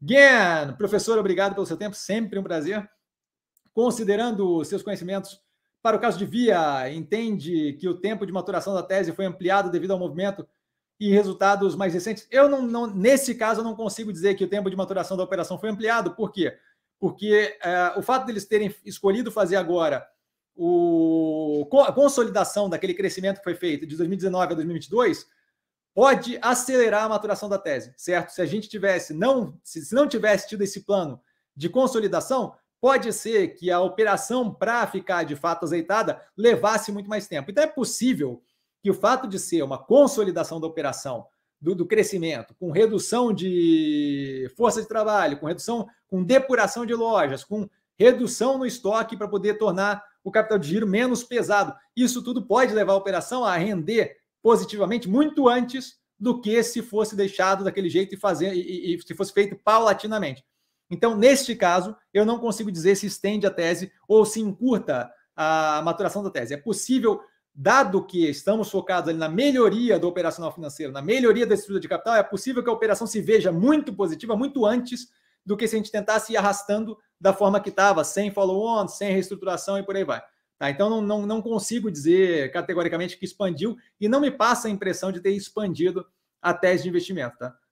Gan, professor, obrigado pelo seu tempo, sempre um prazer. Considerando seus conhecimentos para o caso de Via, entende que o tempo de maturação da tese foi ampliado devido ao movimento e resultados mais recentes? Eu não, não nesse caso, eu não consigo dizer que o tempo de maturação da operação foi ampliado. Por quê? Porque é, o fato deles terem escolhido fazer agora o, a consolidação daquele crescimento que foi feito de 2019 a 2022 pode acelerar a maturação da tese, certo? Se a gente tivesse não, se não tivesse tido esse plano de consolidação, pode ser que a operação para ficar de fato azeitada levasse muito mais tempo. Então é possível que o fato de ser uma consolidação da operação do, do, crescimento, com redução de força de trabalho, com redução, com depuração de lojas, com redução no estoque para poder tornar o capital de giro menos pesado. Isso tudo pode levar a operação a render positivamente muito antes do que se fosse deixado daquele jeito e, fazer, e, e se fosse feito paulatinamente. Então, neste caso, eu não consigo dizer se estende a tese ou se encurta a maturação da tese. É possível, dado que estamos focados na melhoria do operacional financeiro, na melhoria da estrutura de capital, é possível que a operação se veja muito positiva muito antes do que se a gente tentasse ir arrastando da forma que estava, sem follow-on, sem reestruturação e por aí vai. Tá? Então, não, não, não consigo dizer categoricamente que expandiu e não me passa a impressão de ter expandido a tese de investimento. Tá?